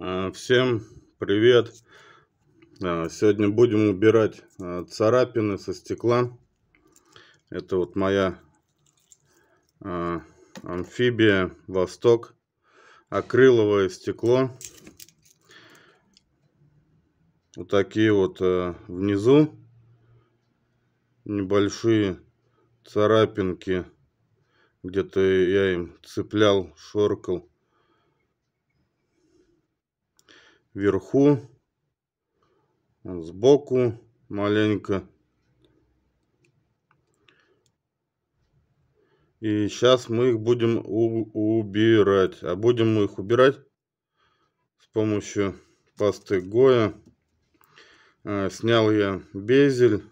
Э, всем привет! Э, сегодня будем убирать э, царапины со стекла. Это вот моя амфибия Восток. Акриловое стекло. Вот такие вот внизу небольшие царапинки. Где-то я им цеплял, шоркал. вверху, сбоку маленько. И сейчас мы их будем убирать. А будем мы их убирать с помощью пасты Гоя. А, снял я безель,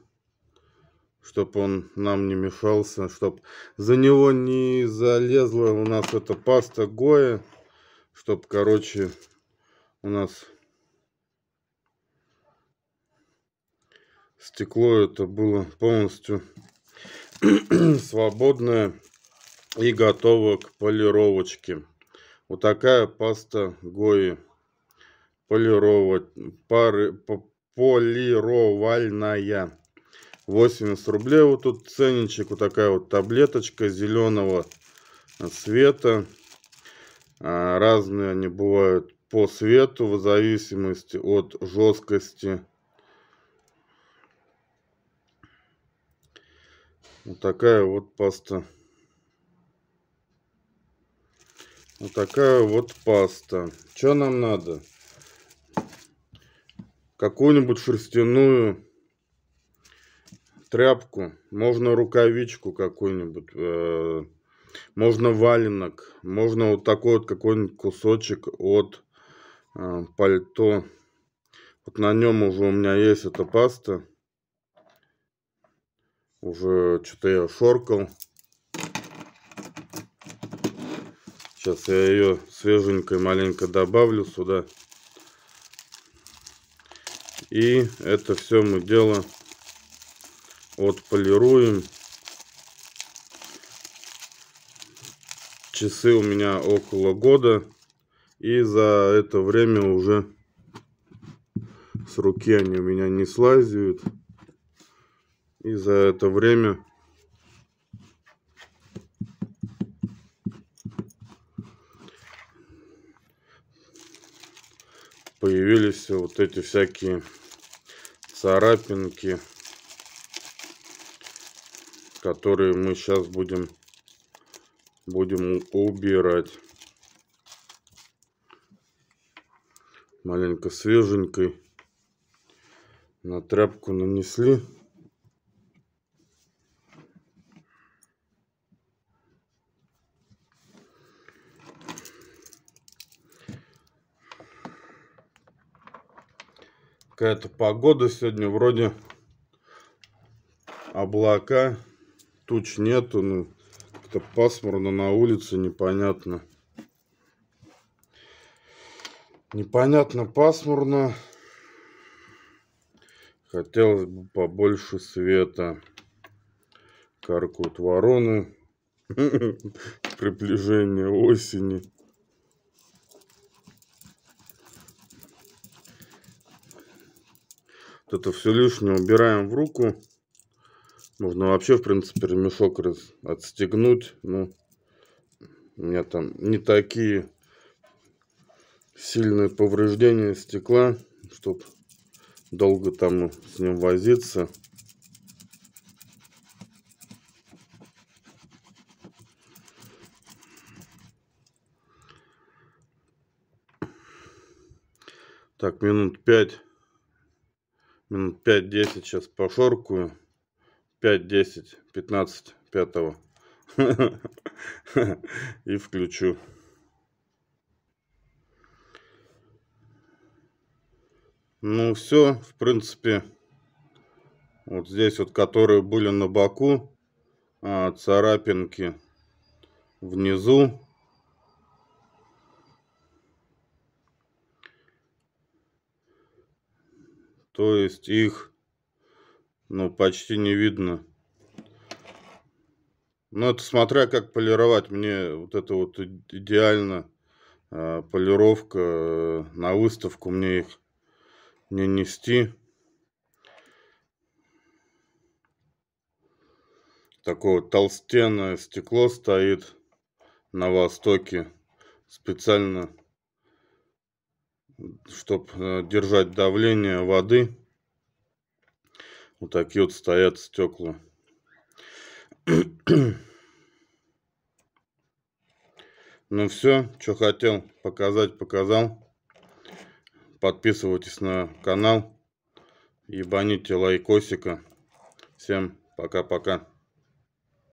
чтобы он нам не мешался, чтобы за него не залезла у нас эта паста Гоя, чтобы, короче, у нас стекло это было полностью свободное и готово к полировочке. Вот такая паста Гои полировать, пары, полировальная. 80 рублей вот тут ценничек, вот такая вот таблеточка зеленого цвета. А, разные они бывают по свету в зависимости от жесткости Вот такая вот паста. Вот такая вот паста. Что нам надо? Какую-нибудь шерстяную тряпку, можно рукавичку какую-нибудь, э, можно валенок, можно вот такой вот какой-нибудь кусочек от э, пальто. Вот на нем уже у меня есть эта паста. Уже что-то я шоркал. Сейчас я ее свеженькой маленько добавлю сюда. И это все мы дело отполируем. Часы у меня около года. И за это время уже с руки они у меня не слазят. И за это время появились вот эти всякие царапинки, которые мы сейчас будем, будем убирать. Маленько свеженькой на тряпку нанесли. Какая-то погода сегодня вроде облака, туч нету, ну как-то пасмурно на улице, непонятно. Непонятно, пасмурно. Хотелось бы побольше света. Каркают вороны. Приближение осени. Вот это все лишнее убираем в руку. Можно вообще, в принципе, ремешок раз отстегнуть. Ну, у меня там не такие сильные повреждения стекла, чтобы долго там с ним возиться. Так, минут пять минут 5-10 сейчас пошоркую. 5-10, 15, 5 и включу. Ну все, в принципе, вот здесь вот, которые были на боку, а, царапинки внизу, То есть их ну, почти не видно. Но ну, это смотря как полировать. Мне вот это вот идеально э, полировка э, на выставку мне их не нести. Такое толстенное стекло стоит на востоке специально чтобы э, держать давление воды. Вот такие вот стоят стекла. Ну все, что хотел показать, показал. Подписывайтесь на канал. Ебаните лайкосика. Всем пока-пока.